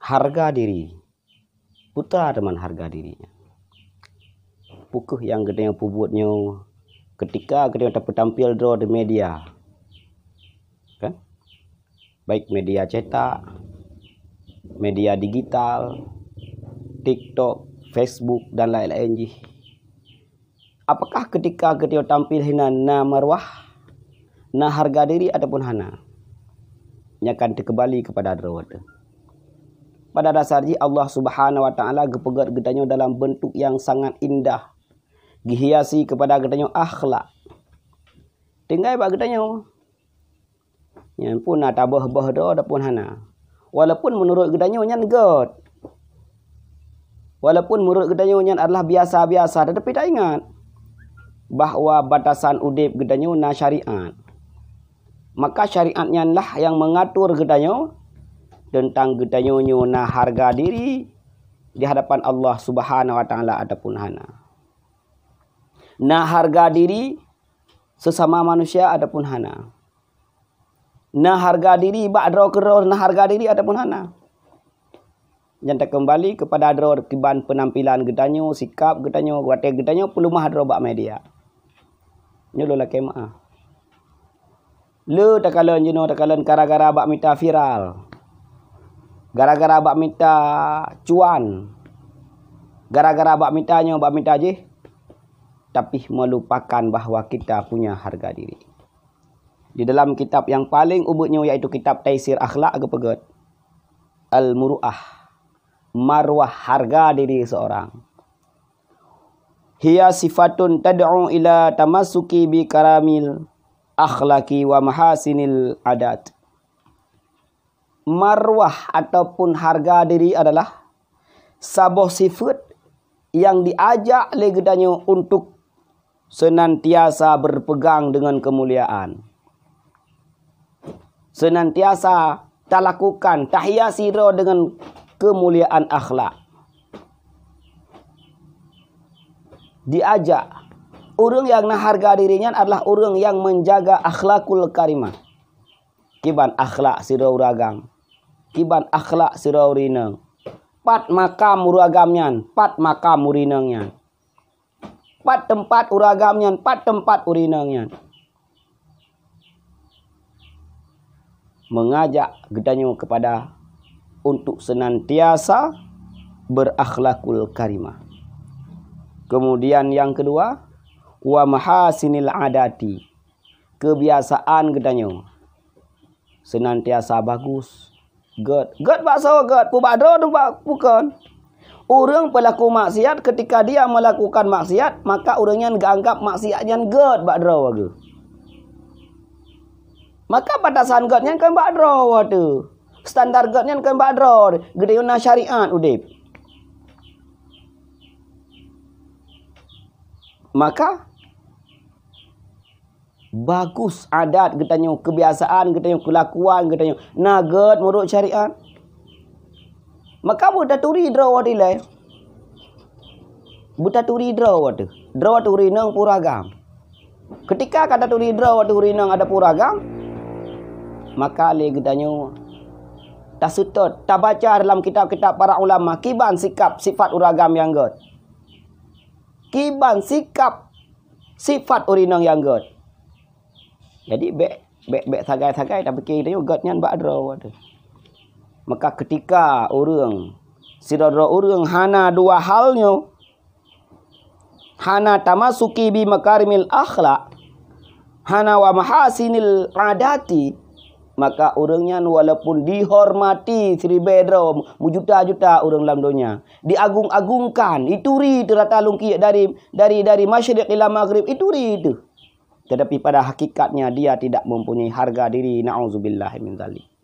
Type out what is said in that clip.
harga diri putar teman harga dirinya pukuh yang gede yang pubutnya ketika gede yang tampil draw di media kan baik media cetak media digital tiktok facebook dan lain-lain jih apakah ketika gede tampil hina na marwah na harga diri ataupun hana ia akan terkembali kepada draw pada dasarnya Allah Subhanahu Wa Taala gepegat getanya dalam bentuk yang sangat indah. Dihiasi kepada getanya akhlak. Tinggal pak getanya. Yang pun ada tabah-bah dia ada pun hana. Walaupun menurut getanya yang god. Walaupun menurut getanya yang adalah biasa-biasa tetapi tak ingat bahawa batasan udip getanya na syariat. Maka syariatnya lah yang mengatur getanya tentang getanyonyo na harga diri di hadapan Allah Subhanahu wa taala ataupun hana. Na harga diri sesama manusia ataupun hana. Na harga diri ba'dro kero na harga diri ataupun hana. Janta kembali kepada adro kiban penampilan kita getanyo, sikap getanyo, wate getanyo perlu mah adro ba media. Nyolo la kemah. Lu takalon jino takalon gara-gara bak mita viral. Gara-gara bak minta cuan. Gara-gara bak mintanya, bak minta je. Tapi melupakan bahawa kita punya harga diri. Di dalam kitab yang paling ubatnya iaitu kitab Taisir Akhlak ke Pegat. Al-Muru'ah. Marwah harga diri seorang. Hiya sifatun tad'u ila tamasuki bi karamil akhlaki wa mahasinil adat marwah ataupun harga diri adalah sabah sifat yang diajak legedanya untuk senantiasa berpegang dengan kemuliaan. Senantiasa tak lakukan tahiyah siro dengan kemuliaan akhlak. Diajak. Orang yang harga dirinya adalah orang yang menjaga akhlakul karimah. Kiban akhlak siro uragang kiban akhlak sirau rinang. Pat makam uragamnyan, pat makam urinangnyan. Pat tempat uragamnyan, pat tempat urinangnyan. Mengajak gedanyo kepada untuk senantiasa berakhlakul karimah. Kemudian yang kedua, wa mahasinil adati. Kebiasaan gedanyo senantiasa bagus, God. God bahasa God. Pubadro tu bukan. Orang pelaku maksiat ketika dia melakukan maksiat, maka orangnya anggap maksiatnya God badro waktu. Maka batasan Godnya kan badro waktu. Standar Godnya kan badro. Gedeona syariat udip. Maka Bagus adat kita tanya kebiasaan kita tanya kelakuan kita tanya nugget menurut syariat. Maka bu daturi draw di lai. Bu daturi draw waktu. Draw waktu rinang puragam. Ketika kata tu draw waktu rinang ada puragam maka le gedanyo tak sutut tak baca dalam kitab-kitab para ulama kiban sikap sifat uragam yang god. Kiban sikap sifat urinang yang god. Jadi bek bek bek sagai sagai tapi kira dia juga nian badro Maka ketika orang sidoro orang hana dua halnya hana tamasuki bi makarimil akhlak hana wa mahasinil adati maka orangnya walaupun dihormati Sri Bedro juta juta orang dalam dunia diagung-agungkan itu ri terata lungki dari dari dari masyriq ila maghrib itu ri itu tetapi pada hakikatnya dia tidak mempunyai harga diri. Na'udzubillah min zalim.